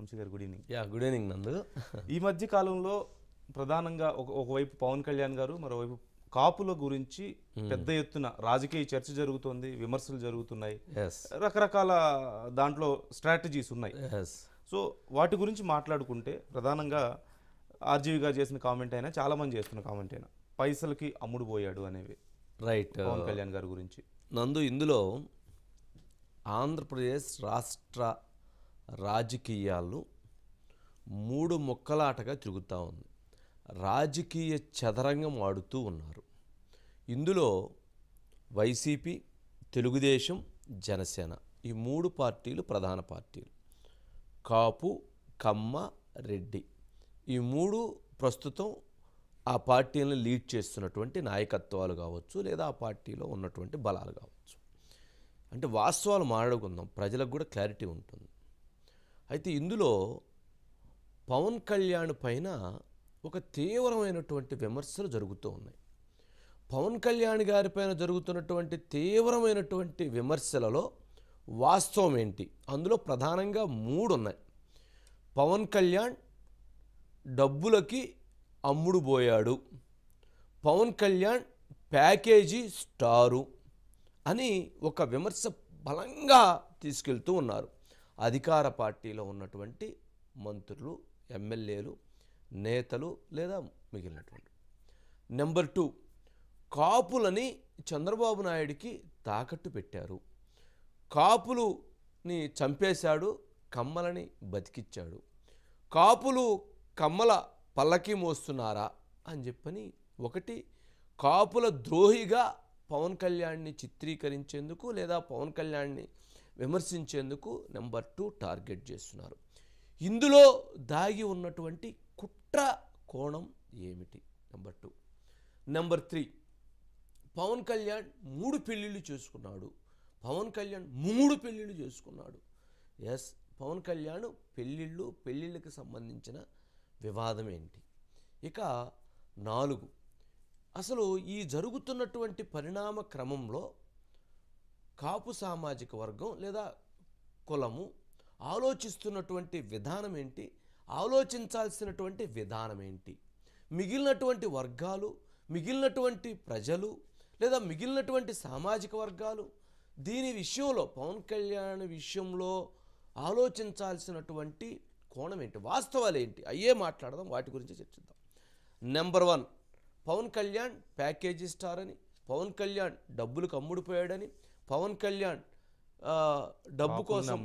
వంశీ గారు good evening yeah good evening Nandu ఈ మధ్య కాలంలో ప్రధానంగా ఒక ఒకవైపు పవన్ కళ్యాణ్ గారు మరోవైపు కాపుల గురించి పెద్ద ఎత్తున రాజకీయ చర్చ జరుగుతుంది విమర్శలు జరుగుతున్నాయి రకరకాల దాంట్లో స్ట్రాటజీస్ ఉన్నాయి సో వాటి గురించి మాట్లాడుకుంటే ప్రధానంగా ఆర్జీవి గారు చేసిన కామెంట్ అయినా చాలా మంది చేస్తున్న కామెంట్ అయినా పైసలకి అమ్ముడు పోయాడు అనేవి రైట్ పవన్ కళ్యాణ్ గారి గురించి నందు ఇందులో ఆంధ్రప్రదేశ్ రాష్ట్ర రాజకీయాలను మూడు ముక్కలాటగా తిరుగుతూ ఉంది రాజకీయ చదరంగం ఆడుతూ ఉన్నారు ఇందులో వైసీపీ తెలుగుదేశం జనసేన ఈ మూడు పార్టీలు ప్రధాన పార్టీలు కాపు కమ్మ రెడ్డి ఈ మూడు ప్రస్తుతం ఆ పార్టీలను లీడ్ చేస్తున్నటువంటి నాయకత్వాలు కావచ్చు లేదా ఆ పార్టీలో ఉన్నటువంటి బలాలు కావచ్చు అంటే వాస్తవాలు మాట్లాడుకుందాం ప్రజలకు కూడా క్లారిటీ ఉంటుంది అయితే ఇందులో పవన్ కళ్యాణ్ పైన ఒక తీవ్రమైనటువంటి విమర్శలు జరుగుతూ ఉన్నాయి పవన్ కళ్యాణ్ గారిపైన జరుగుతున్నటువంటి తీవ్రమైనటువంటి విమర్శలలో వాస్తవం ఏంటి అందులో ప్రధానంగా మూడు ఉన్నాయి పవన్ కళ్యాణ్ డబ్బులకి అమ్ముడు పోయాడు పవన్ కళ్యాణ్ ప్యాకేజీ స్టారు అని ఒక విమర్శ బలంగా తీసుకెళ్తూ ఉన్నారు అధికార పార్టీలో ఉన్నటువంటి మంత్రులు ఎమ్మెల్యేలు నేతలు లేదా మిగిలినటువంటి నెంబర్ టూ కాపులని చంద్రబాబు నాయుడికి తాకట్టు పెట్టారు కాపులుని చంపేశాడు కమ్మలని బతికిచ్చాడు కాపులు కమ్మల పల్లకి మోస్తున్నారా అని చెప్పని ఒకటి కాపుల ద్రోహిగా పవన్ కళ్యాణ్ని చిత్రీకరించేందుకు లేదా పవన్ కళ్యాణ్ని విమర్శించేందుకు నెంబర్ టూ టార్గెట్ చేస్తున్నారు ఇందులో దాగి ఉన్నటువంటి కుట్ర కోణం ఏమిటి number two number three Pawan Kalyan మూడు పెళ్ళిళ్ళు చేసుకున్నాడు పవన్ కళ్యాణ్ మూడు పెళ్ళిళ్ళు చేసుకున్నాడు ఎస్ పవన్ కళ్యాణ్ పెళ్ళిళ్ళు పెళ్ళిళ్ళకి సంబంధించిన వివాదం ఏంటి ఇక నాలుగు అసలు ఈ జరుగుతున్నటువంటి పరిణామ క్రమంలో కాపు సామాజిక వర్గం లేదా కులము ఆలోచిస్తున్నటువంటి విధానం ఏంటి ఆలోచించాల్సినటువంటి విధానం ఏంటి మిగిలినటువంటి వర్గాలు మిగిలినటువంటి ప్రజలు లేదా మిగిలినటువంటి సామాజిక వర్గాలు దీని విషయంలో పవన్ కళ్యాణ్ విషయంలో ఆలోచించాల్సినటువంటి కోణం ఏంటి వాస్తవాలు ఏంటి అయ్యే మాట్లాడదాం వాటి గురించి చర్చిద్దాం number one Pawan Kalyan package star అని పవన్ కళ్యాణ్ డబ్బులు కమ్ముడిపోయాడని పవన్ కళ్యాణ్ డబ్బు కోసం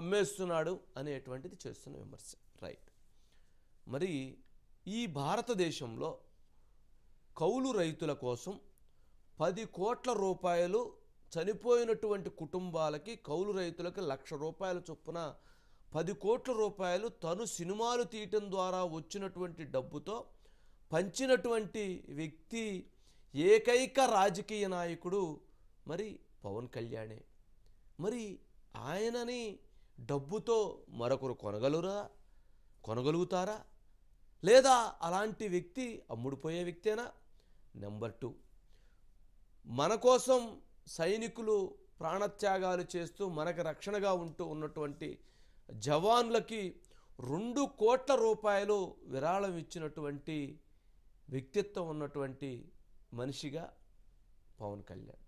అమ్మేస్తున్నాడు అనేటువంటిది చేస్తున్న విమర్శ రైట్ మరి ఈ భారతదేశంలో కౌలు రైతుల కోసం పది కోట్ల రూపాయలు చనిపోయినటువంటి కుటుంబాలకి కౌలు రైతులకి లక్ష రూపాయల చొప్పున పది కోట్ల రూపాయలు తను సినిమాలు తీయటం ద్వారా వచ్చినటువంటి డబ్బుతో పంచినటువంటి వ్యక్తి ఏకైక రాజకీయ నాయకుడు మరి పవన్ కళ్యాణే మరి ఆయనని డబ్బుతో మరొకరు కొనగలరా కొనగలుగుతారా లేదా అలాంటి వ్యక్తి అమ్ముడుపోయే వ్యక్తేనా నెంబర్ టూ మన కోసం సైనికులు ప్రాణత్యాగాలు చేస్తూ మనకు రక్షణగా ఉంటూ ఉన్నటువంటి జవాన్లకి రెండు కోట్ల రూపాయలు విరాళం ఇచ్చినటువంటి వ్యక్తిత్వం ఉన్నటువంటి మనిషిగా పవన్ కళ్యాణ్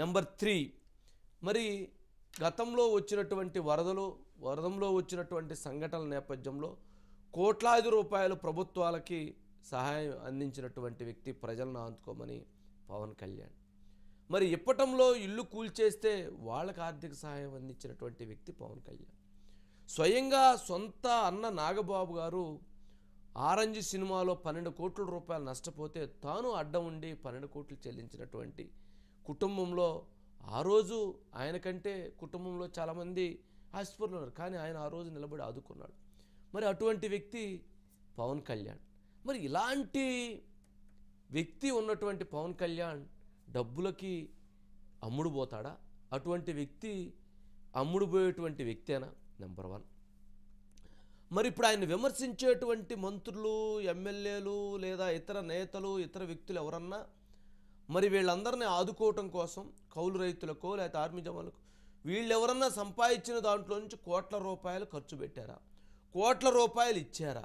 నెంబర్ త్రీ మరి గతంలో వచ్చినటువంటి వరదలు వరదంలో వచ్చినటువంటి సంఘటనల నేపథ్యంలో కోట్లాది రూపాయలు ప్రభుత్వాలకి సహాయం అందించినటువంటి వ్యక్తి ప్రజలను ఆందుకోమని పవన్ కళ్యాణ్ మరి ఇప్పటంలో ఇల్లు కూల్చేస్తే వాళ్ళకి ఆర్థిక సహాయం అందించినటువంటి వ్యక్తి పవన్ కళ్యాణ్ స్వయంగా సొంత అన్న నాగబాబు గారు ఆరంజ్ సినిమాలో పన్నెండు కోట్ల రూపాయలు నష్టపోతే తాను అడ్డం ఉండి పన్నెండు కోట్లు చెల్లించినటువంటి కుటుంబంలో ఆ రోజు ఆయన కంటే కుటుంబంలో చాలామంది ఆశపడులు ఉన్నారు కానీ ఆయన ఆ రోజు నిలబడి ఆదుకున్నాడు మరి అటువంటి వ్యక్తి పవన్ కళ్యాణ్ మరి ఇలాంటి వ్యక్తి ఉన్నటువంటి పవన్ కళ్యాణ్ డబ్బులకి అమ్ముడుపోతాడా అటువంటి వ్యక్తి అమ్ముడుపోయేటువంటి వ్యక్తేనా నెంబర్ వన్ మరి ఇప్పుడు ఆయన విమర్శించేటువంటి మంత్రులు ఎమ్మెల్యేలు లేదా ఇతర నేతలు ఇతర వ్యక్తులు ఎవరన్నా మరి వీళ్ళందరినీ ఆదుకోవటం కోసం కౌలు రైతులకో లేకపోతే ఆర్మీ జవాన్లకు వీళ్ళెవరన్నా సంపాదించిన దాంట్లో నుంచి కోట్ల రూపాయలు ఖర్చు పెట్టారా కోట్ల రూపాయలు ఇచ్చారా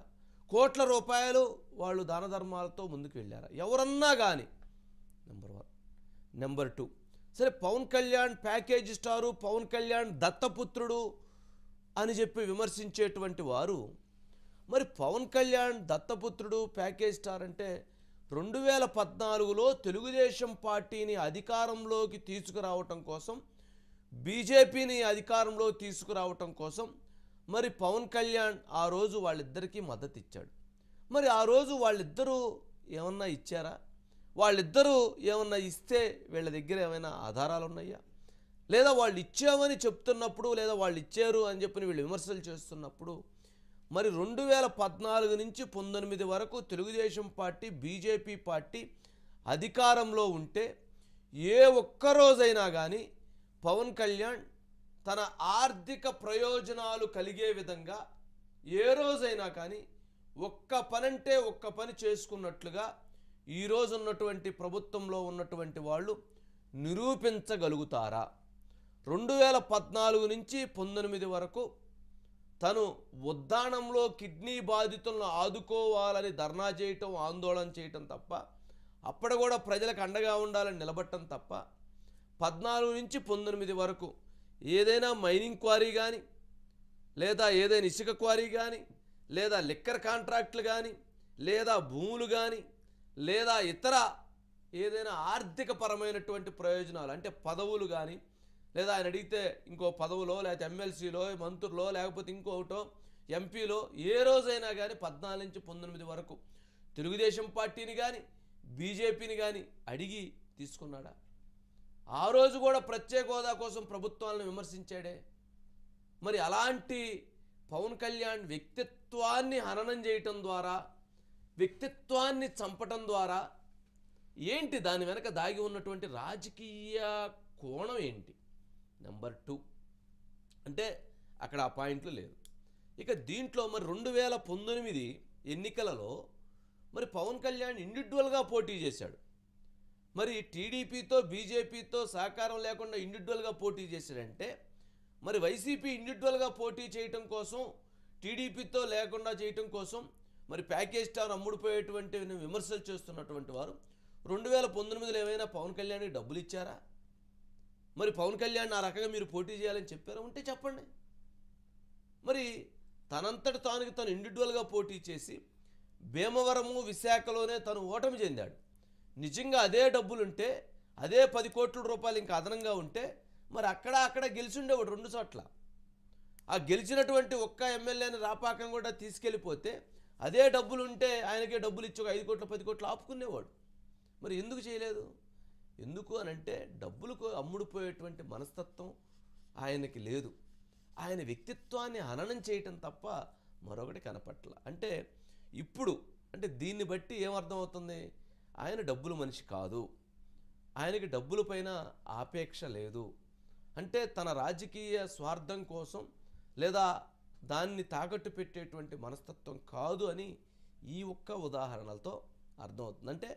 కోట్ల రూపాయలు వాళ్ళు దాన ధర్మాలతో ముందుకు వెళ్ళారా ఎవరన్నా కానీ నెంబర్ వన్ నెంబర్ టూ సరే పవన్ కళ్యాణ్ ప్యాకేజ్ స్టారు పవన్ కళ్యాణ్ దత్తపుత్రుడు అని చెప్పి విమర్శించేటువంటి వారు మరి పవన్ కళ్యాణ్ దత్తపుత్రుడు ప్యాకేజ్ స్టార్ అంటే రెండు వేల పద్నాలుగులో తెలుగుదేశం పార్టీని అధికారంలోకి తీసుకురావటం కోసం బీజేపీని అధికారంలో తీసుకురావటం కోసం మరి పవన్ కళ్యాణ్ ఆ రోజు వాళ్ళిద్దరికీ మద్దతు ఇచ్చాడు మరి ఆ రోజు వాళ్ళిద్దరూ ఏమన్నా ఇచ్చారా వాళ్ళిద్దరూ ఏమన్నా ఇస్తే వీళ్ళ దగ్గర ఏమైనా ఆధారాలు ఉన్నాయా లేదా వాళ్ళు ఇచ్చామని చెప్తున్నప్పుడు లేదా వాళ్ళు ఇచ్చారు అని చెప్పి వీళ్ళు విమర్శలు చేస్తున్నప్పుడు మరి రెండు వేల పద్నాలుగు నుంచి పంతొమ్మిది వరకు తెలుగుదేశం పార్టీ బీజేపీ పార్టీ అధికారంలో ఉంటే ఏ ఒక్కరోజైనా కానీ పవన్ కళ్యాణ్ తన ఆర్థిక ప్రయోజనాలు కలిగే విధంగా ఏ రోజైనా కానీ ఒక్క పనంటే ఒక్క పని చేసుకున్నట్లుగా ఈరోజు ఉన్నటువంటి ప్రభుత్వంలో ఉన్నటువంటి వాళ్ళు నిరూపించగలుగుతారా రెండు వేల పద్నాలుగు నుంచి పంతొమ్మిది వరకు తను ఉద్దానంలో కిడ్నీ బాధితులను ఆదుకోవాలని ధర్నా చేయటం ఆందోళన చేయటం తప్ప అప్పుడు కూడా ప్రజలకు అండగా ఉండాలని నిలబట్టడం తప్ప పద్నాలుగు నుంచి పంతొమ్మిది వరకు ఏదైనా మైనింగ్ క్వారీ కానీ లేదా ఏదైనా ఇసుక క్వారీ కానీ లేదా లిక్కర్ కాంట్రాక్టులు కానీ లేదా భూములు కానీ లేదా ఇతర ఏదైనా ఆర్థికపరమైనటువంటి ప్రయోజనాలు అంటే పదవులు కానీ లేదా ఆయన అడిగితే ఇంకో పదవులో లేకపోతే ఎమ్మెల్సీలో మంత్రులో లేకపోతే ఇంకోటో ఎంపీలో ఏ రోజైనా కానీ పద్నాలుగు నుంచి పంతొమ్మిది వరకు తెలుగుదేశం పార్టీని కానీ బీజేపీని కానీ అడిగి తీసుకున్నాడా ఆ రోజు కూడా ప్రత్యేక హోదా కోసం ప్రభుత్వాలను విమర్శించాడే మరి అలాంటి పవన్ కళ్యాణ్ వ్యక్తిత్వాన్ని హననం చేయటం ద్వారా వ్యక్తిత్వాన్ని చంపటం ద్వారా ఏంటి దాని వెనక దాగి ఉన్నటువంటి రాజకీయ కోణం ఏంటి నెంబర్ టూ అంటే అక్కడ ఆ పాయింట్లు లేదు ఇక దీంట్లో మరి రెండు వేల పంతొమ్మిది ఎన్నికలలో మరి పవన్ కళ్యాణ్ ఇండివిజువల్గా పోటీ చేశాడు మరి టీడీపీతో బీజేపీతో సహకారం లేకుండా ఇండివిజువల్గా పోటీ చేశాడంటే మరి వైసీపీ ఇండివిజువల్గా పోటీ చేయటం కోసం టీడీపీతో లేకుండా చేయటం కోసం మరి ప్యాకేజ్ స్టార్ అమ్ముడుపోయేటువంటి విమర్శలు చేస్తున్నటువంటి వారు రెండు వేల పంతొమ్మిదిలో ఏమైనా పవన్ కళ్యాణ్కి డబ్బులు ఇచ్చారా మరి పవన్ కళ్యాణ్ ఆ రకంగా మీరు పోటీ చేయాలని చెప్పారా ఉంటే చెప్పండి మరి తనంతట తానుకి తను ఇండివిజువల్గా పోటీ చేసి భీమవరము విశాఖలోనే తను ఓటమి చెందాడు నిజంగా అదే డబ్బులుంటే అదే పది కోట్ల రూపాయలు ఇంకా అదనంగా ఉంటే మరి అక్కడ అక్కడ గెలిచిండేవాడు రెండు చోట్ల ఆ గెలిచినటువంటి ఒక్క ఎమ్మెల్యేని రాపాకం కూడా తీసుకెళ్ళిపోతే అదే డబ్బులు ఉంటే ఆయనకే డబ్బులు ఇచ్చి ఒక ఐదు కోట్ల పది కోట్లు ఆపుకునేవాడు మరి ఎందుకు చేయలేదు ఎందుకు అని అంటే డబ్బులకు అమ్ముడుపోయేటువంటి మనస్తత్వం ఆయనకి లేదు ఆయన వ్యక్తిత్వాన్ని హననం చేయటం తప్ప మరొకటి కనపట్ల అంటే ఇప్పుడు అంటే దీన్ని బట్టి ఏమర్థమవుతుంది ఆయన డబ్బులు మనిషి కాదు ఆయనకి డబ్బులపైన ఆపేక్ష లేదు అంటే తన రాజకీయ స్వార్థం కోసం లేదా దాన్ని తాకట్టు పెట్టేటువంటి మనస్తత్వం కాదు అని ఈ ఒక్క ఉదాహరణలతో అర్థమవుతుంది అంటే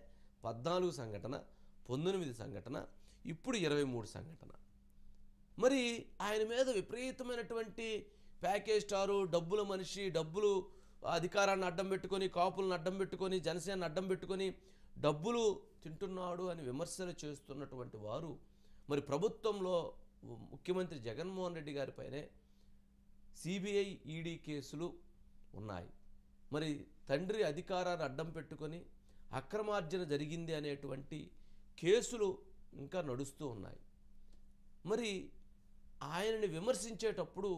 పద్నాలుగు సంఘటన పంతొమ్మిది సంఘటన ఇప్పుడు ఇరవై మూడు సంఘటన మరి ఆయన మీద విపరీతమైనటువంటి ప్యాకేజ్ స్టారు డబ్బుల మనిషి డబ్బులు అధికారాన్ని అడ్డం పెట్టుకొని కాపులను అడ్డం పెట్టుకొని జనసేనని అడ్డం పెట్టుకొని డబ్బులు తింటున్నాడు అని విమర్శలు చేస్తున్నటువంటి వారు మరి ప్రభుత్వంలో ముఖ్యమంత్రి జగన్మోహన్ రెడ్డి గారిపైనే సిబిఐ ఈడీ కేసులు ఉన్నాయి మరి తండ్రి అధికారాన్ని అడ్డం పెట్టుకొని అక్రమార్జన జరిగింది అనేటువంటి కేసులు ఇంకా నడుస్తూ ఉన్నాయి మరి ఆయనని విమర్శించేటప్పుడు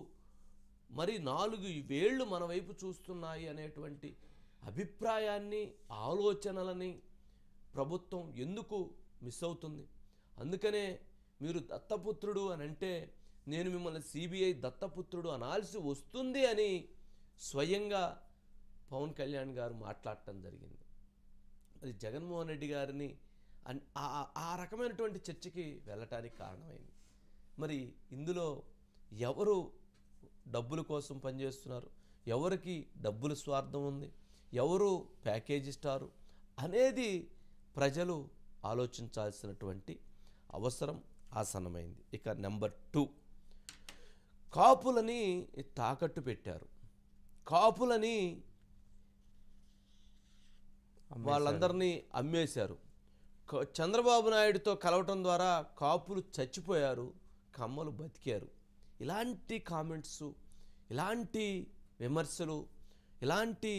మరి నాలుగు వేళ్ళు మన వైపు చూస్తున్నాయి అనేటువంటి అభిప్రాయాన్ని ఆలోచనలని ప్రభుత్వం ఎందుకు మిస్ అవుతుంది అందుకనే మీరు దత్తపుత్రుడు అని అంటే నేను మిమ్మల్ని సిబిఐ దత్తపుత్రుడు అనాల్సి వస్తుంది అని స్వయంగా పవన్ కళ్యాణ్ గారు మాట్లాడటం జరిగింది అది జగన్మోహన్ రెడ్డి గారిని ఆ రకమైనటువంటి చర్చకి వెళ్ళటానికి కారణమైంది మరి ఇందులో ఎవరు డబ్బుల కోసం పనిచేస్తున్నారు ఎవరికి డబ్బుల స్వార్థం ఉంది ఎవరు ప్యాకేజ్ ఇస్తారు అనేది ప్రజలు ఆలోచించాల్సినటువంటి అవసరం ఆసనమైంది ఇక నెంబర్ టూ కాపులని తాకట్టు పెట్టారు కాపులని వాళ్ళందరినీ అమ్మేశారు చంద్రబాబు నాయుడుతో కలవటం ద్వారా కాపులు చచ్చిపోయారు కమ్మలు బతికారు ఇలాంటి కామెంట్స్ ఇలాంటి విమర్శలు ఇలాంటి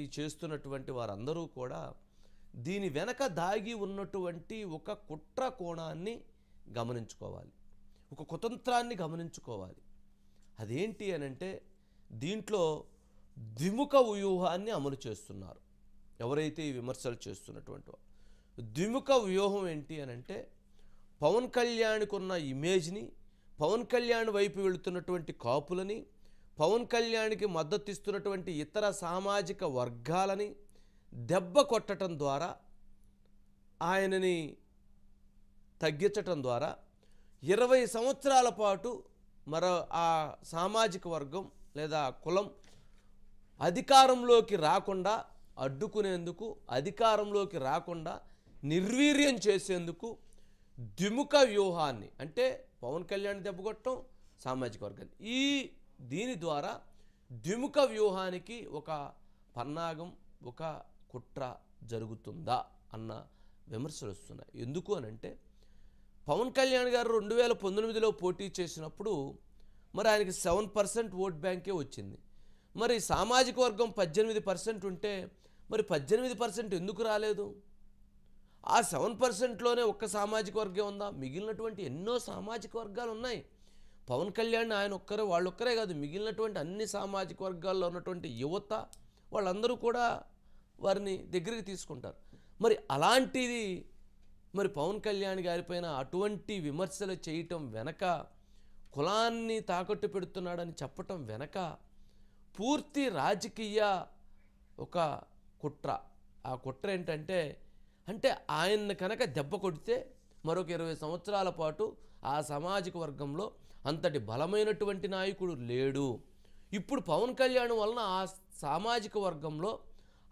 ఈ చేస్తున్నటువంటి వారందరూ కూడా దీని వెనక దాగి ఉన్నటువంటి ఒక కుట్ర కోణాన్ని గమనించుకోవాలి ఒక కుతంత్రాన్ని గమనించుకోవాలి అదేంటి అనంటే దీంట్లో ద్విముఖ వ్యూహాన్ని అమలు చేస్తున్నారు ఎవరైతే ఈ విమర్శలు చేస్తున్నటువంటి ద్విముఖ వ్యూహం ఏంటి అని అంటే పవన్ కళ్యాణ్కి ఉన్న ఇమేజ్ని పవన్ కళ్యాణ్ వైపు వెళుతున్నటువంటి కాపులని పవన్ కళ్యాణ్కి మద్దతు ఇస్తున్నటువంటి ఇతర సామాజిక వర్గాలని దెబ్బ కొట్టడం ద్వారా ఆయనని తగ్గించటం ద్వారా ఇరవై సంవత్సరాల పాటు మరో ఆ సామాజిక వర్గం లేదా కులం అధికారంలోకి రాకుండా అడ్డుకునేందుకు అధికారంలోకి రాకుండా నిర్వీర్యం చేసేందుకు ద్విముఖ వ్యూహాన్ని అంటే పవన్ కళ్యాణ్ దెబ్బగొట్టడం సామాజిక వర్గాన్ని ఈ దీని ద్వారా ద్విముఖ వ్యూహానికి ఒక పన్నాగం ఒక కుట్ర జరుగుతుందా అన్న విమర్శలు వస్తున్నాయి ఎందుకు అనంటే పవన్ కళ్యాణ్ గారు రెండు వేల పంతొమ్మిదిలో పోటీ చేసినప్పుడు మరి ఆయనకి సెవెన్ పర్సెంట్ ఓట్ బ్యాంకే వచ్చింది మరి సామాజిక వర్గం పద్దెనిమిది పర్సెంట్ ఉంటే మరి పద్దెనిమిది పర్సెంట్ ఎందుకు రాలేదు ఆ సెవెన్ పర్సెంట్లోనే ఒక్క సామాజిక వర్గం ఉందా మిగిలినటువంటి ఎన్నో సామాజిక వర్గాలు ఉన్నాయి పవన్ కళ్యాణ్ ఆయన ఒక్కరే వాళ్ళొక్కరే కాదు మిగిలినటువంటి అన్ని సామాజిక వర్గాల్లో ఉన్నటువంటి యువత వాళ్ళందరూ కూడా వారిని దగ్గరికి తీసుకుంటారు మరి అలాంటిది మరి పవన్ కళ్యాణ్ గారిపైన అటువంటి విమర్శలు చేయటం వెనక కులాన్ని తాకట్టు పెడుతున్నాడని చెప్పటం వెనక పూర్తి రాజకీయ ఒక కుట్ర ఆ కుట్ర ఏంటంటే అంటే ఆయన్ని కనుక దెబ్బ కొడితే మరొక ఇరవై సంవత్సరాల పాటు ఆ సామాజిక వర్గంలో అంతటి బలమైనటువంటి నాయకుడు లేడు ఇప్పుడు పవన్ కళ్యాణ్ వలన ఆ సామాజిక వర్గంలో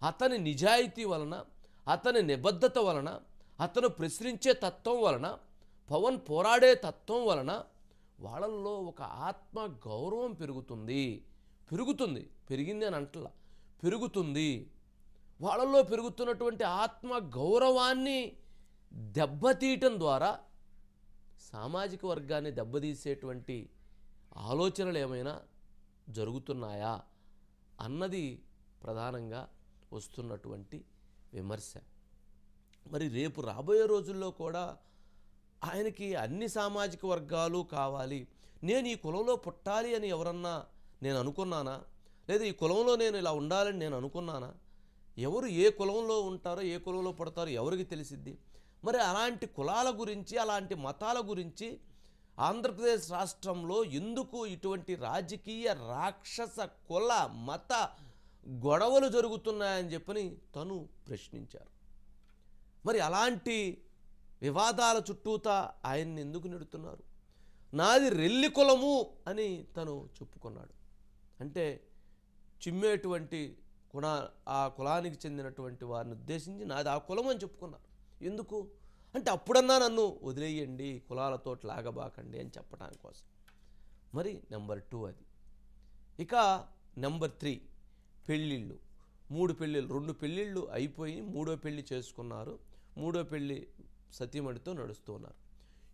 అతని నిజాయితీ వలన అతని నిబద్ధత వలన అతను ప్రశ్నించే తత్వం వలన పవన్ పోరాడే తత్వం వలన వాళ్ళల్లో ఒక ఆత్మ గౌరవం పెరుగుతుంది పెరుగుతుంది పెరిగింది అని అంటలా పెరుగుతుంది వాళ్ళల్లో పెరుగుతున్నటువంటి ఆత్మ గౌరవాన్ని దెబ్బతీయటం ద్వారా సామాజిక వర్గాన్ని దెబ్బతీసేటువంటి ఆలోచనలు ఏమైనా జరుగుతున్నాయా అన్నది ప్రధానంగా వస్తున్నటువంటి విమర్శ మరి రేపు రాబోయే రోజుల్లో కూడా ఆయనకి అన్ని సామాజిక వర్గాలు కావాలి నేను ఈ కులంలో పుట్టాలి అని ఎవరన్నా నేను అనుకున్నానా లేదా ఈ కులంలో నేను ఇలా ఉండాలని నేను అనుకున్నానా ఎవరు ఏ కులంలో ఉంటారో ఏ కులంలో పడతారో ఎవరికి తెలిసిద్ది మరి అలాంటి కులాల గురించి అలాంటి మతాల గురించి ఆంధ్రప్రదేశ్ రాష్ట్రంలో ఎందుకు ఇటువంటి రాజకీయ రాక్షస కుల మత గొడవలు జరుగుతున్నాయని చెప్పని తను ప్రశ్నించారు మరి అలాంటి వివాదాల చుట్టూత ఆయన్ని ఎందుకు నెడుతున్నారు నాది రెల్లి కులము అని తను చెప్పుకున్నాడు అంటే చిమ్మేటువంటి కుణ ఆ కులానికి చెందినటువంటి వారిని ఉద్దేశించి నాది ఆ కులం అని చెప్పుకున్నారు ఎందుకు అంటే అప్పుడన్నా నన్ను వదిలేయండి కులాలతో లాగబాకండి అని చెప్పడానికి కోసం మరి నెంబర్ టూ అది ఇక నెంబర్ త్రీ పెళ్ళిళ్ళు మూడు పెళ్ళిళ్ళు రెండు పెళ్ళిళ్ళు అయిపోయి మూడో పెళ్ళి చేసుకున్నారు మూడో పెళ్ళి సతీమణితో నడుస్తున్నారు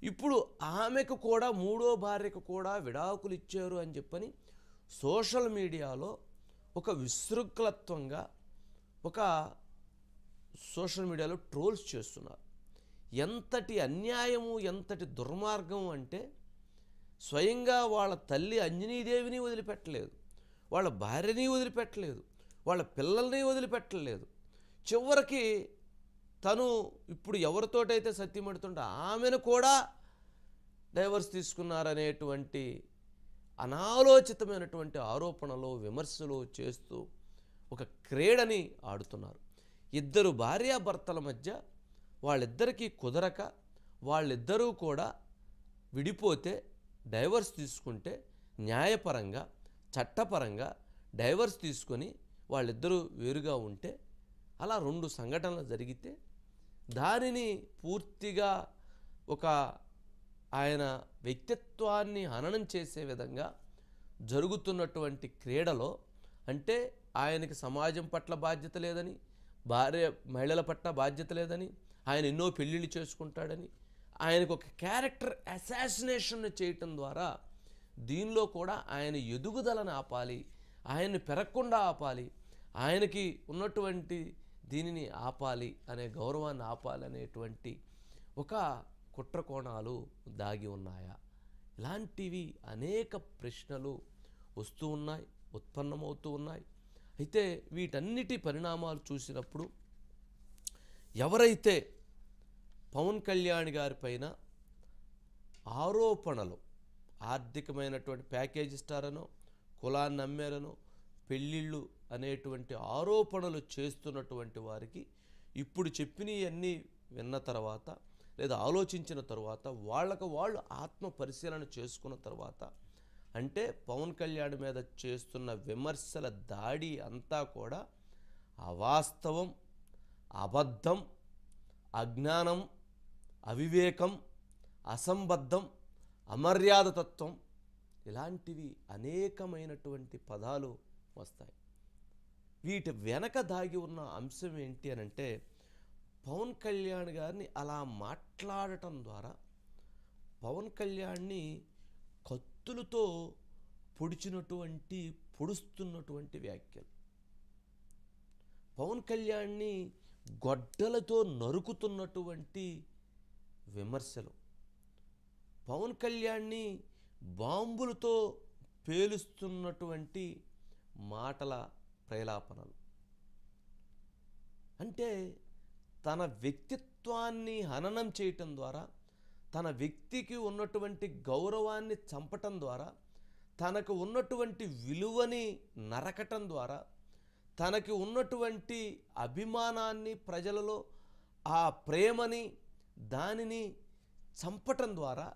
ఇప్పుడు ఆమెకు కూడా మూడో భార్యకు కూడా విడాకులు ఇచ్చారు అని చెప్పని సోషల్ మీడియాలో ఒక విశృంఖలత్వంగా ఒక సోషల్ మీడియాలో ట్రోల్స్ చేస్తున్నారు ఎంతటి అన్యాయము ఎంతటి దుర్మార్గం అంటే స్వయంగా వాళ్ళ తల్లి అంజనీదేవిని వదిలిపెట్టలేదు వాళ్ళ భార్యని వదిలిపెట్టలేదు వాళ్ళ పిల్లల్ని వదిలిపెట్టలేదు చివరికి తను ఇప్పుడు ఎవరితోటైతే పడుతుంటే ఆమెను కూడా డైవర్స్ తీసుకున్నారనేటువంటి అనాలోచితమైనటువంటి ఆరోపణలు విమర్శలు చేస్తూ ఒక క్రీడని ఆడుతున్నారు ఇద్దరు భార్యాభర్తల మధ్య వాళ్ళిద్దరికీ కుదరక వాళ్ళిద్దరూ కూడా విడిపోతే డైవర్స్ తీసుకుంటే న్యాయపరంగా చట్టపరంగా డైవర్స్ తీసుకొని వాళ్ళిద్దరూ వేరుగా ఉంటే అలా రెండు సంఘటనలు జరిగితే దానిని పూర్తిగా ఒక ఆయన వ్యక్తిత్వాన్ని హననం చేసే విధంగా జరుగుతున్నటువంటి క్రీడలో అంటే ఆయనకి సమాజం పట్ల బాధ్యత లేదని భార్య మహిళల పట్ల బాధ్యత లేదని ఆయన ఎన్నో పెళ్ళిళ్ళు చేసుకుంటాడని ఆయనకు ఒక క్యారెక్టర్ అసాసినేషన్ చేయటం ద్వారా దీనిలో కూడా ఆయన ఎదుగుదలను ఆపాలి ఆయన్ని పెరగకుండా ఆపాలి ఆయనకి ఉన్నటువంటి దీనిని ఆపాలి అనే గౌరవాన్ని ఆపాలి అనేటువంటి ఒక కుట్ర కోణాలు దాగి ఉన్నాయా ఇలాంటివి అనేక ప్రశ్నలు వస్తూ ఉన్నాయి ఉత్పన్నమవుతూ ఉన్నాయి అయితే వీటన్నిటి పరిణామాలు చూసినప్పుడు ఎవరైతే పవన్ కళ్యాణ్ గారిపైన ఆరోపణలు ఆర్థికమైనటువంటి ప్యాకేజ్ ఇస్తారనో కులాన్ని నమ్మారనో పెళ్ళిళ్ళు అనేటువంటి ఆరోపణలు చేస్తున్నటువంటి వారికి ఇప్పుడు చెప్పినవన్నీ విన్న తర్వాత లేదా ఆలోచించిన తర్వాత వాళ్ళకు వాళ్ళు ఆత్మ పరిశీలన చేసుకున్న తర్వాత అంటే పవన్ కళ్యాణ్ మీద చేస్తున్న విమర్శల దాడి అంతా కూడా అవాస్తవం అబద్ధం అజ్ఞానం అవివేకం అసంబద్ధం అమర్యాదతత్వం ఇలాంటివి అనేకమైనటువంటి పదాలు వస్తాయి వీటి వెనక దాగి ఉన్న అంశం ఏంటి అనంటే పవన్ కళ్యాణ్ గారిని అలా మాట్లాడటం ద్వారా పవన్ కళ్యాణ్ని కత్తులతో పొడిచినటువంటి పొడుస్తున్నటువంటి వ్యాఖ్యలు పవన్ కళ్యాణ్ని గొడ్డలతో నరుకుతున్నటువంటి విమర్శలు పవన్ కళ్యాణ్ని బాంబులతో పేలుస్తున్నటువంటి మాటల ప్రేలాపనలు అంటే తన వ్యక్తిత్వాన్ని హననం చేయటం ద్వారా తన వ్యక్తికి ఉన్నటువంటి గౌరవాన్ని చంపటం ద్వారా తనకు ఉన్నటువంటి విలువని నరకటం ద్వారా తనకి ఉన్నటువంటి అభిమానాన్ని ప్రజలలో ఆ ప్రేమని దానిని చంపటం ద్వారా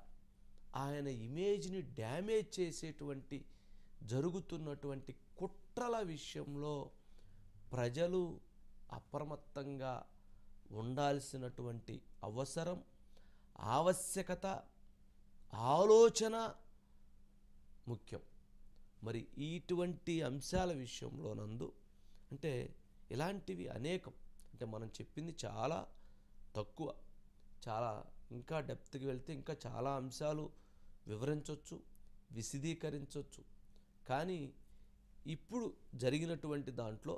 ఆయన ఇమేజ్ని డ్యామేజ్ చేసేటువంటి జరుగుతున్నటువంటి కుట్రల విషయంలో ప్రజలు అప్రమత్తంగా ఉండాల్సినటువంటి అవసరం ఆవశ్యకత ఆలోచన ముఖ్యం మరి ఇటువంటి అంశాల విషయంలో నందు అంటే ఇలాంటివి అనేకం అంటే మనం చెప్పింది చాలా తక్కువ చాలా ఇంకా డెప్త్కి వెళ్తే ఇంకా చాలా అంశాలు వివరించవచ్చు విశదీకరించవచ్చు కానీ ఇప్పుడు జరిగినటువంటి దాంట్లో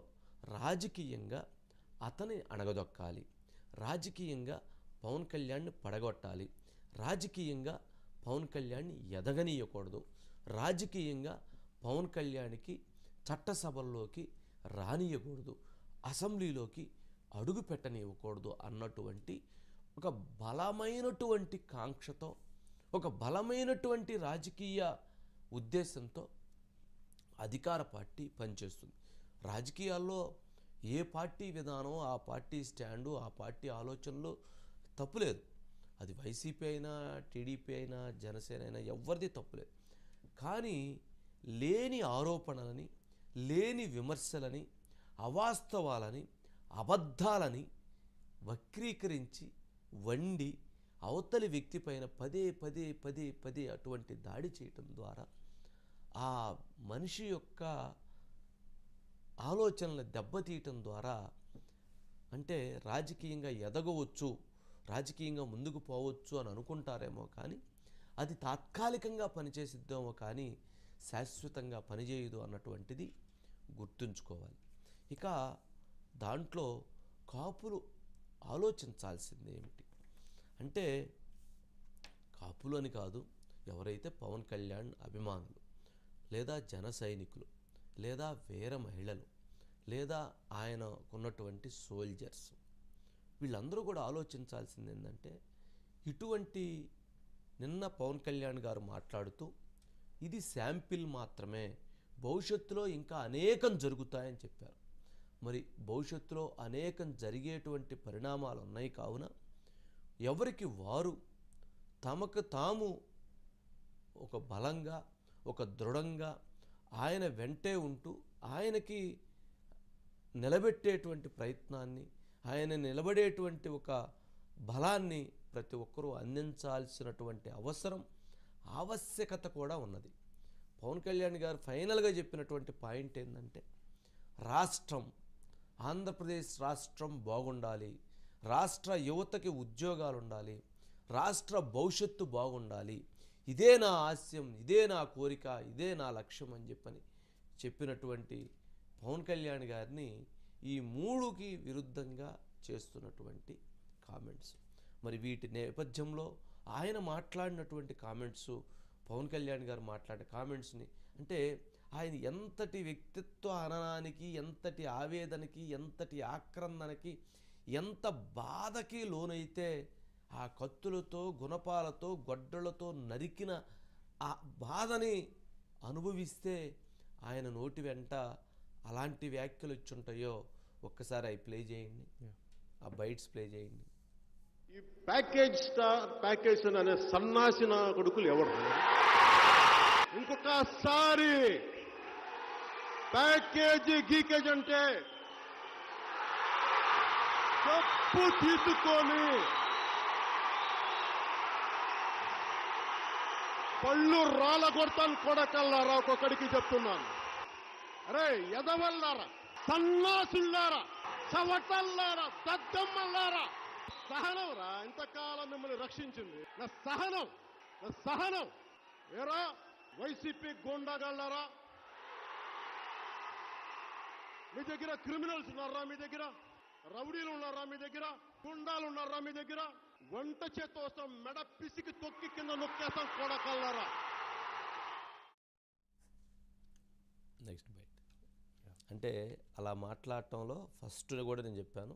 రాజకీయంగా అతని అణగదొక్కాలి రాజకీయంగా పవన్ కళ్యాణ్ని పడగొట్టాలి రాజకీయంగా పవన్ కళ్యాణ్ని ఎదగనీయకూడదు రాజకీయంగా పవన్ కళ్యాణ్కి చట్టసభల్లోకి రానియకూడదు అసెంబ్లీలోకి అడుగు పెట్టనివ్వకూడదు అన్నటువంటి ఒక బలమైనటువంటి కాంక్షతో ఒక బలమైనటువంటి రాజకీయ ఉద్దేశంతో అధికార పార్టీ పనిచేస్తుంది రాజకీయాల్లో ఏ పార్టీ విధానం ఆ పార్టీ స్టాండు ఆ పార్టీ ఆలోచనలు తప్పులేదు అది వైసీపీ అయినా టీడీపీ అయినా జనసేన అయినా ఎవరిది తప్పులేదు కానీ లేని ఆరోపణలని లేని విమర్శలని అవాస్తవాలని అబద్ధాలని వక్రీకరించి వండి అవతలి వ్యక్తి పైన పదే పదే పదే పదే అటువంటి దాడి చేయటం ద్వారా ఆ మనిషి యొక్క ఆలోచనలు దెబ్బతీయటం ద్వారా అంటే రాజకీయంగా ఎదగవచ్చు రాజకీయంగా ముందుకు పోవచ్చు అని అనుకుంటారేమో కానీ అది తాత్కాలికంగా పనిచేసిద్దామో కానీ శాశ్వతంగా పనిచేయదు అన్నటువంటిది గుర్తుంచుకోవాలి ఇక దాంట్లో కాపులు ఆలోచించాల్సింది ఏమిటి అంటే కాపులు అని కాదు ఎవరైతే పవన్ కళ్యాణ్ అభిమానులు లేదా జన సైనికులు లేదా వేరే మహిళలు లేదా ఆయనకున్నటువంటి సోల్జర్స్ వీళ్ళందరూ కూడా ఆలోచించాల్సింది ఏంటంటే ఇటువంటి నిన్న పవన్ కళ్యాణ్ గారు మాట్లాడుతూ ఇది శాంపిల్ మాత్రమే భవిష్యత్తులో ఇంకా అనేకం జరుగుతాయని చెప్పారు మరి భవిష్యత్తులో అనేకం జరిగేటువంటి పరిణామాలు ఉన్నాయి కావున ఎవరికి వారు తమకు తాము ఒక బలంగా ఒక దృఢంగా ఆయన వెంటే ఉంటూ ఆయనకి నిలబెట్టేటువంటి ప్రయత్నాన్ని ఆయన నిలబడేటువంటి ఒక బలాన్ని ప్రతి ఒక్కరూ అందించాల్సినటువంటి అవసరం ఆవశ్యకత కూడా ఉన్నది పవన్ కళ్యాణ్ గారు ఫైనల్గా చెప్పినటువంటి పాయింట్ ఏంటంటే రాష్ట్రం ఆంధ్రప్రదేశ్ రాష్ట్రం బాగుండాలి రాష్ట్ర యువతకి ఉద్యోగాలు ఉండాలి రాష్ట్ర భవిష్యత్తు బాగుండాలి ఇదే నా ఆశయం ఇదే నా కోరిక ఇదే నా లక్ష్యం అని చెప్పని చెప్పినటువంటి పవన్ కళ్యాణ్ గారిని ఈ మూడుకి విరుద్ధంగా చేస్తున్నటువంటి కామెంట్స్ మరి వీటి నేపథ్యంలో ఆయన మాట్లాడినటువంటి కామెంట్స్ పవన్ కళ్యాణ్ గారు మాట్లాడే కామెంట్స్ని అంటే ఆయన ఎంతటి వ్యక్తిత్వ అననానికి ఎంతటి ఆవేదనకి ఎంతటి ఆక్రందనకి ఎంత బాధకి లోనైతే ఆ కత్తులతో గుణపాలతో గొడ్డలతో నరికిన ఆ బాధని అనుభవిస్తే ఆయన నోటి వెంట అలాంటి వ్యాఖ్యలు ఉంటాయో ఒక్కసారి అవి ప్లే చేయండి ఆ బైట్స్ ప్లే చేయండి ఈ ప్యాకేజ్ ప్యాకేజ్ అనే సన్నాసిన కొడుకులు ఎవరు ఇంకొకసారి ప్యాకేజీ గీకేజ్ అంటే తప్పు తీసుకొని పళ్ళు రాళ్ళ కొడతాను కొడకల్లారా ఒక్కొక్కడికి చెప్తున్నాను అరే ఎదవల్లారా సన్నాసుల్లారా చవటల్లారా దద్దమ్మల్లారా సహనం రా ఇంతకాలం మిమ్మల్ని రక్షించింది నా సహనం నా సహనం ఏరా వైసీపీ గోండాగాళ్ళారా మీ దగ్గర క్రిమినల్స్ ఉన్నారా మీ దగ్గర రౌడీలు ఉన్నారా మీ దగ్గర గుండాలు ఉన్నారా మీ దగ్గర వంట చేతోసం మెడ పిసికి తొక్కి కింద నొక్కేసాం కొడకల్లరా నెక్స్ట్ బైట్ అంటే అలా మాట్లాడటంలో ఫస్ట్ కూడా నేను చెప్పాను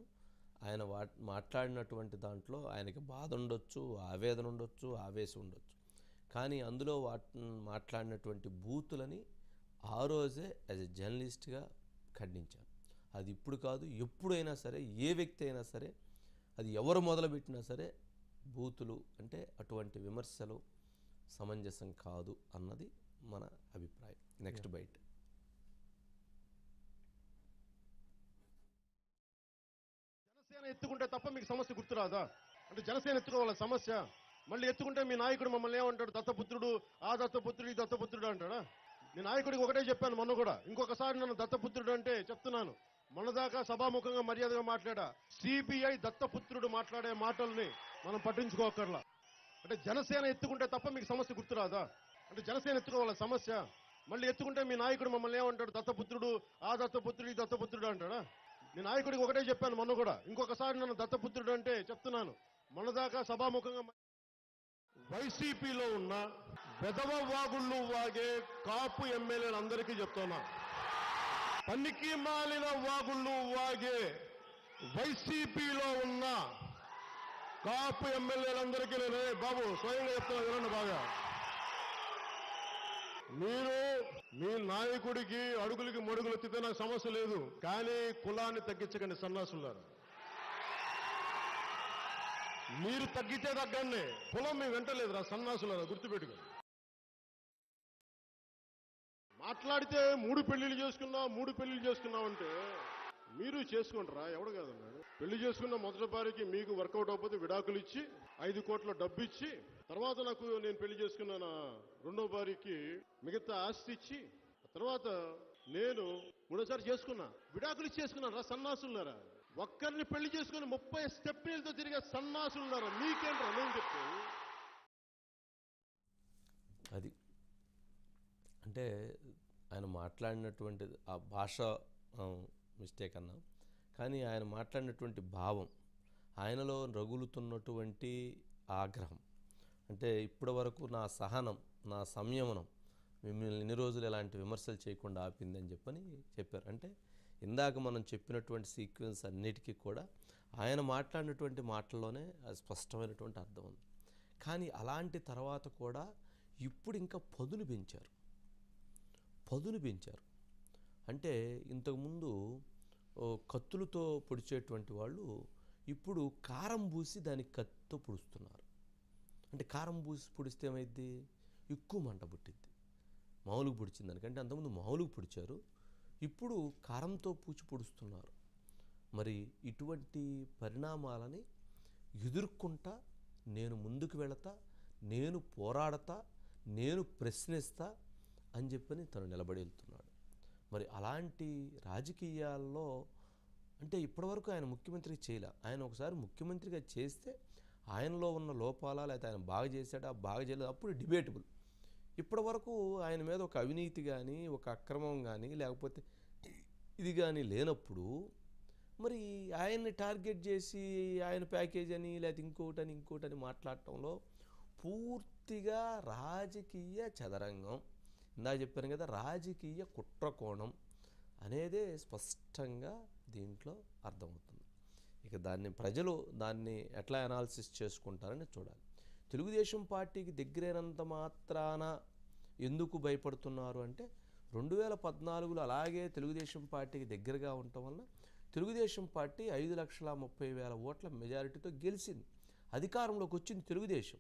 ఆయన మాట్లాడినటువంటి దాంట్లో ఆయనకి బాధ ఉండొచ్చు ఆవేదన ఉండొచ్చు ఆవేశం ఉండొచ్చు కానీ అందులో వాట్ మాట్లాడినటువంటి బూతులని ఆ రోజే యాజ్ ఎ జర్నలిస్ట్గా ఖండించాను అది ఇప్పుడు కాదు ఎప్పుడైనా సరే ఏ వ్యక్తి అయినా సరే అది ఎవరు మొదలుపెట్టినా సరే బూతులు అంటే అటువంటి విమర్శలు సమంజసం కాదు అన్నది మన అభిప్రాయం నెక్స్ట్ బైట్ జనసేన ఎత్తుకుంటే తప్ప మీకు సమస్య గుర్తురాదా అంటే జనసేన ఎత్తుకోవాలి సమస్య మళ్ళీ ఎత్తుకుంటే మీ నాయకుడు మమ్మల్ని ఏమంటాడు దత్తపుత్రుడు ఆ దత్తపుత్రుడు ఈ దత్తపుత్రుడు అంటాడా మీ నాయకుడికి ఒకటే చెప్పాను మొన్న కూడా ఇంకొకసారి నన్ను దత్తపుత్రుడు అంటే చెప్తున్నాను మొన్నదాకా సభాముఖంగా మర్యాదగా మాట్లాడా సిబిఐ దత్తపుత్రుడు మాట్లాడే మాటల్ని మనం పట్టించుకోకర్లా అంటే జనసేన ఎత్తుకుంటే తప్ప మీకు సమస్య గుర్తురాదా అంటే జనసేన ఎత్తుకోవాల సమస్య మళ్ళీ ఎత్తుకుంటే మీ నాయకుడు మమ్మల్ని ఏమంటాడు దత్తపుత్రుడు ఆ దత్తపుత్రుడు ఈ దత్తపుత్రుడు అంటాడా మీ నాయకుడికి ఒకటే చెప్పాను మొన్న కూడా ఇంకొకసారి నన్ను దత్తపుత్రుడు అంటే చెప్తున్నాను మొన్నదాకా సభాముఖంగా వైసీపీలో ఉన్న వెదవ వాగుళ్ళు వాగే కాపు ఎమ్మెల్యేలందరికీ చెప్తున్నాను పనికి మాలిన వాగుళ్ళు వాగే వైసీపీలో ఉన్న కాపు ఎమ్మెల్యేలందరికీ నేను బాబు స్వయంగా చెప్తున్నా వినండి బాగా మీరు మీ నాయకుడికి అడుగులకి మడుగులు ఎత్తితే నాకు సమస్య లేదు కానీ కులాన్ని తగ్గించకండి సన్నాసులారు మీరు తగ్గితే తగ్గండి కులం మీ వెంటలేదు రా సన్నాసులారా గుర్తుపెట్టుకోండి మాట్లాడితే మూడు పెళ్లిళ్ళు చేసుకున్నా మూడు పెళ్లిళ్ళు చేసుకున్నాం అంటే మీరు చేసుకుంటారా ఎవడు కాదన్నాడు పెళ్లి చేసుకున్న మొదటి భార్యకి మీకు వర్కౌట్ అవ్వకపోతే విడాకులు ఇచ్చి ఐదు కోట్ల డబ్బు ఇచ్చి తర్వాత నాకు నేను పెళ్లి చేసుకున్న నా రెండో భార్యకి మిగతా ఆస్తి ఇచ్చి తర్వాత నేను మూడోసారి చేసుకున్నా విడాకులు ఇచ్చేసుకున్నారా సన్నాసులున్నారా ఒక్కరిని పెళ్లి చేసుకుని ముప్పై స్టెప్నీలతో తిరిగే సన్నాసులున్నారా మీకేంట్రా నేను చెప్తే అది అంటే ఆయన మాట్లాడినటువంటి ఆ భాష మిస్టేక్ అన్నా కానీ ఆయన మాట్లాడినటువంటి భావం ఆయనలో రగులుతున్నటువంటి ఆగ్రహం అంటే ఇప్పటి వరకు నా సహనం నా సంయమనం మిమ్మల్ని ఎన్ని రోజులు ఎలాంటి విమర్శలు చేయకుండా ఆపిందని చెప్పని చెప్పారు అంటే ఇందాక మనం చెప్పినటువంటి సీక్వెన్స్ అన్నిటికీ కూడా ఆయన మాట్లాడినటువంటి మాటల్లోనే స్పష్టమైనటువంటి అర్థం ఉంది కానీ అలాంటి తర్వాత కూడా ఇప్పుడు ఇంకా పదును పెంచారు పదును పెంచారు అంటే ఇంతకుముందు కత్తులతో పొడిచేటువంటి వాళ్ళు ఇప్పుడు కారం పూసి దానికి కత్తితో పొడుస్తున్నారు అంటే కారం పూసి పొడిస్తే ఏమైద్ది ఎక్కువ మంట పుట్టింది మామూలుగా పొడిచింది దానికంటే అంతకుముందు మామూలుగా పొడిచారు ఇప్పుడు కారంతో పూచి పొడుస్తున్నారు మరి ఇటువంటి పరిణామాలని ఎదుర్కొంటా నేను ముందుకు వెళతా నేను పోరాడతా నేను ప్రశ్నిస్తా అని చెప్పని తను నిలబడి వెళ్తున్నాడు మరి అలాంటి రాజకీయాల్లో అంటే ఇప్పటివరకు ఆయన ముఖ్యమంత్రి చేయలే ఆయన ఒకసారి ముఖ్యమంత్రిగా చేస్తే ఆయనలో ఉన్న లోపాల లేకపోతే ఆయన బాగా చేశాడా బాగా చేయలేదు అప్పుడు డిబేటబుల్ ఇప్పటివరకు ఆయన మీద ఒక అవినీతి కానీ ఒక అక్రమం కానీ లేకపోతే ఇది కానీ లేనప్పుడు మరి ఆయన్ని టార్గెట్ చేసి ఆయన ప్యాకేజ్ అని లేకపోతే ఇంకోటని ఇంకోటని మాట్లాడటంలో పూర్తిగా రాజకీయ చదరంగం ఇందాక చెప్పాను కదా రాజకీయ కుట్రకోణం అనేదే స్పష్టంగా దీంట్లో అర్థమవుతుంది ఇక దాన్ని ప్రజలు దాన్ని ఎట్లా అనాలిసిస్ చేసుకుంటారని చూడాలి తెలుగుదేశం పార్టీకి దగ్గరైనంత మాత్రాన ఎందుకు భయపడుతున్నారు అంటే రెండు వేల పద్నాలుగులో అలాగే తెలుగుదేశం పార్టీకి దగ్గరగా ఉండటం వలన తెలుగుదేశం పార్టీ ఐదు లక్షల ముప్పై వేల ఓట్ల మెజారిటీతో గెలిచింది అధికారంలోకి వచ్చింది తెలుగుదేశం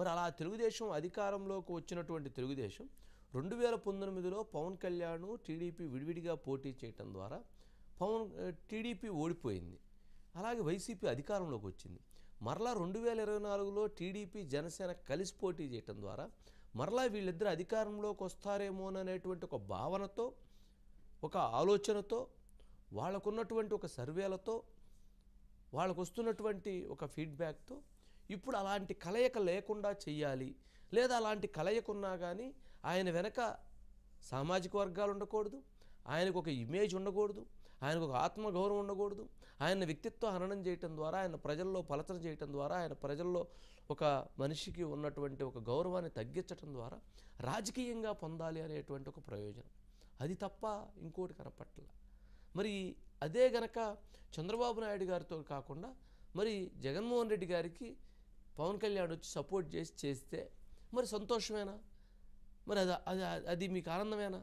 మరి అలా తెలుగుదేశం అధికారంలోకి వచ్చినటువంటి తెలుగుదేశం రెండు వేల పంతొమ్మిదిలో పవన్ కళ్యాణ్ టీడీపీ విడివిడిగా పోటీ చేయటం ద్వారా పవన్ టీడీపీ ఓడిపోయింది అలాగే వైసీపీ అధికారంలోకి వచ్చింది మరలా రెండు వేల ఇరవై నాలుగులో టీడీపీ జనసేన కలిసి పోటీ చేయటం ద్వారా మరలా వీళ్ళిద్దరు అధికారంలోకి వస్తారేమోననేటువంటి ఒక భావనతో ఒక ఆలోచనతో వాళ్ళకున్నటువంటి ఒక సర్వేలతో వాళ్ళకు వస్తున్నటువంటి ఒక ఫీడ్బ్యాక్తో ఇప్పుడు అలాంటి కలయిక లేకుండా చేయాలి లేదా అలాంటి కలయికున్నా కానీ ఆయన వెనక సామాజిక వర్గాలు ఉండకూడదు ఆయనకు ఒక ఇమేజ్ ఉండకూడదు ఆయనకు ఒక ఆత్మగౌరవం ఉండకూడదు ఆయన వ్యక్తిత్వ హరణం చేయటం ద్వారా ఆయన ప్రజల్లో పలచన చేయటం ద్వారా ఆయన ప్రజల్లో ఒక మనిషికి ఉన్నటువంటి ఒక గౌరవాన్ని తగ్గించటం ద్వారా రాజకీయంగా పొందాలి అనేటువంటి ఒక ప్రయోజనం అది తప్ప ఇంకోటి కనపట్ల మరి అదే గనక చంద్రబాబు నాయుడు గారితో కాకుండా మరి జగన్మోహన్ రెడ్డి గారికి పవన్ కళ్యాణ్ వచ్చి సపోర్ట్ చేసి చేస్తే మరి సంతోషమేనా మరి అది అది అది మీకు ఆనందమేనా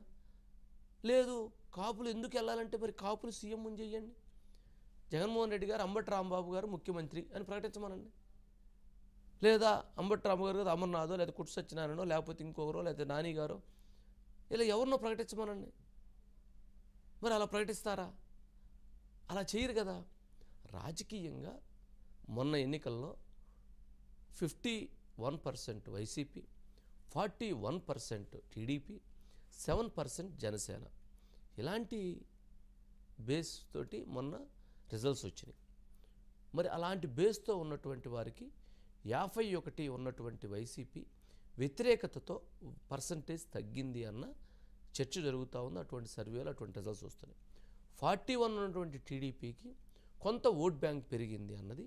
లేదు కాపులు ఎందుకు వెళ్ళాలంటే మరి కాపులు సీఎం ముంజేయండి జగన్మోహన్ రెడ్డి గారు అంబటి రాంబాబు గారు ముఖ్యమంత్రి అని ప్రకటించమనండి లేదా అంబటి రాంబాబు గారు అమర్నాథో లేదా కుట్టు సత్యనారాయణో లేకపోతే ఇంకొకరో లేదా నాని ఇలా ఎవరినో ప్రకటించమనండి మరి అలా ప్రకటిస్తారా అలా చేయరు కదా రాజకీయంగా మొన్న ఎన్నికల్లో fifty one percent YCP forty one percent TDP seven percent Janasena ఇలాంటి బేస్ తోటి మొన్న రిజల్ట్స్ వచ్చినాయి మరి అలాంటి బేస్తో ఉన్నటువంటి వారికి యాభై ఒకటి ఉన్నటువంటి వైసీపీ వ్యతిరేకతతో పర్సంటేజ్ తగ్గింది అన్న చర్చ జరుగుతూ ఉంది అటువంటి సర్వేలు అటువంటి రిజల్ట్స్ వస్తున్నాయి ఫార్టీ వన్ ఉన్నటువంటి టీడీపీకి కొంత ఓట్ బ్యాంక్ పెరిగింది అన్నది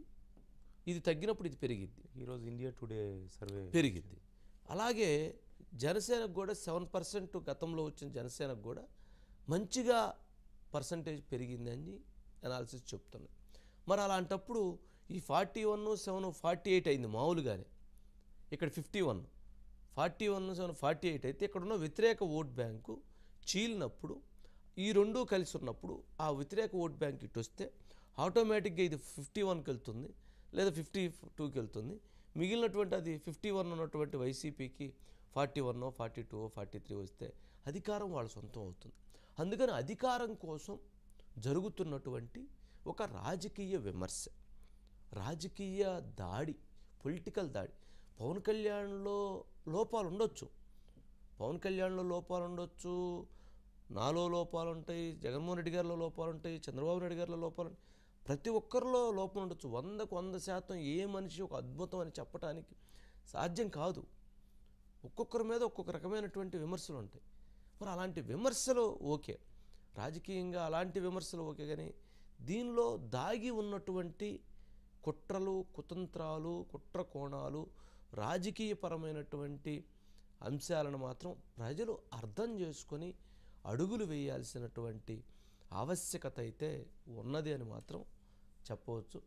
ఇది తగ్గినప్పుడు ఇది పెరిగింది ఈరోజు ఇండియా టుడే సర్వే పెరిగింది అలాగే జనసేనకు కూడా సెవెన్ పర్సెంట్ గతంలో వచ్చిన జనసేనకు కూడా మంచిగా పర్సంటేజ్ పెరిగిందని అనాలిసిస్ చెప్తున్నాయి మరి అలాంటప్పుడు ఈ forty one seven forty eight అయింది మామూలుగానే ఇక్కడ fifty one forty one seven forty eight అయితే ఇక్కడ ఉన్న వ్యతిరేక ఓట్ బ్యాంకు చీలినప్పుడు ఈ రెండూ కలిసి ఉన్నప్పుడు ఆ వ్యతిరేక ఓట్ బ్యాంక్ ఇటు వస్తే ఆటోమేటిక్గా ఇది ఫిఫ్టీ వన్కి వెళ్తుంది లేదా ఫిఫ్టీ టూకి వెళ్తుంది మిగిలినటువంటి అది ఫిఫ్టీ వన్ ఉన్నటువంటి వైసీపీకి forty one forty two forty three వస్తే అధికారం వాళ్ళ సొంతం అవుతుంది అందుకని అధికారం కోసం జరుగుతున్నటువంటి ఒక రాజకీయ విమర్శ రాజకీయ దాడి పొలిటికల్ దాడి పవన్ కళ్యాణ్లో లోపాలు ఉండొచ్చు పవన్ కళ్యాణ్లో లోపాలు ఉండొచ్చు నాలో లోపాలు ఉంటాయి జగన్మోహన్ రెడ్డి గారిలో లోపాలు ఉంటాయి చంద్రబాబు నాయుడు గారిలో లోపాలు ఉంటాయి ప్రతి ఒక్కరిలో లోపం ఉండొచ్చు వందకు వంద శాతం ఏ మనిషి ఒక అద్భుతం అని చెప్పడానికి సాధ్యం కాదు ఒక్కొక్కరి మీద ఒక్కొక్క రకమైనటువంటి విమర్శలు ఉంటాయి మరి అలాంటి విమర్శలు ఓకే రాజకీయంగా అలాంటి విమర్శలు ఓకే కానీ దీనిలో దాగి ఉన్నటువంటి కుట్రలు కుతంత్రాలు కుట్ర కోణాలు రాజకీయపరమైనటువంటి అంశాలను మాత్రం ప్రజలు అర్థం చేసుకొని అడుగులు వేయాల్సినటువంటి ఆవశ్యకత అయితే ఉన్నది అని మాత్రం 直播中。